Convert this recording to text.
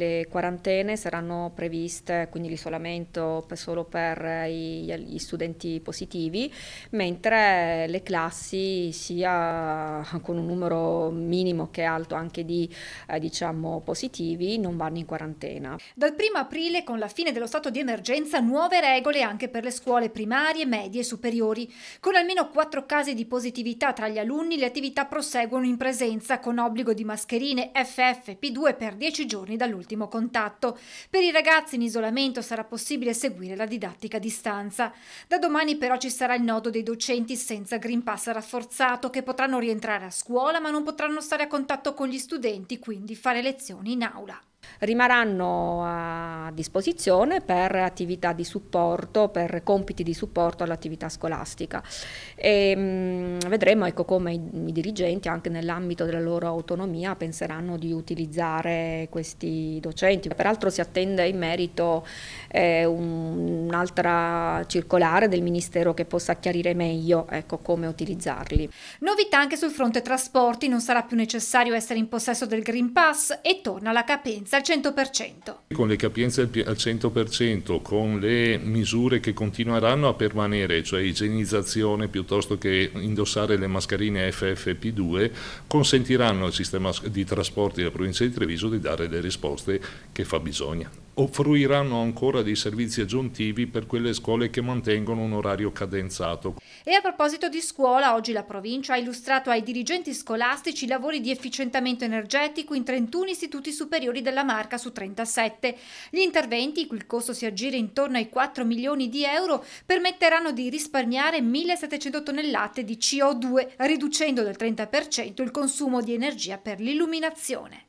Le quarantene saranno previste, quindi l'isolamento solo per eh, gli studenti positivi, mentre le classi sia con un numero minimo che alto anche di eh, diciamo, positivi non vanno in quarantena. Dal 1 aprile con la fine dello stato di emergenza nuove regole anche per le scuole primarie, medie e superiori. Con almeno quattro casi di positività tra gli alunni le attività proseguono in presenza con obbligo di mascherine FFP2 per 10 giorni dall'ultimo ultimo contatto. Per i ragazzi in isolamento sarà possibile seguire la didattica a distanza. Da domani però ci sarà il nodo dei docenti senza Green Pass rafforzato che potranno rientrare a scuola ma non potranno stare a contatto con gli studenti, quindi fare lezioni in aula rimarranno a disposizione per attività di supporto, per compiti di supporto all'attività scolastica. E, ehm, vedremo ecco, come i, i, dirigenti anche nell'ambito della loro autonomia penseranno di utilizzare questi docenti. Peraltro si attende in merito eh, un'altra circolare del Ministero che possa chiarire meglio ecco, come utilizzarli. Novità anche sul fronte trasporti, non sarà più necessario essere in possesso del Green Pass e torna la capienza al 100%. Con le capienze al 100%, con le misure che continueranno a permanere, cioè igienizzazione piuttosto che indossare indossare le mascherine FFP2 consentiranno al sistema di trasporti della provincia di Treviso di dare le risposte che fa bisogno offriranno ancora dei servizi aggiuntivi per quelle scuole che mantengono un orario cadenzato. E a proposito di scuola, oggi la provincia ha illustrato ai dirigenti scolastici i lavori di efficientamento energetico in 31 istituti superiori della Marca su 37. Gli interventi, cui il costo si aggira intorno ai 4 milioni di euro, permetteranno di risparmiare 1.700 tonnellate di CO2, riducendo del 30% il consumo di energia per l'illuminazione.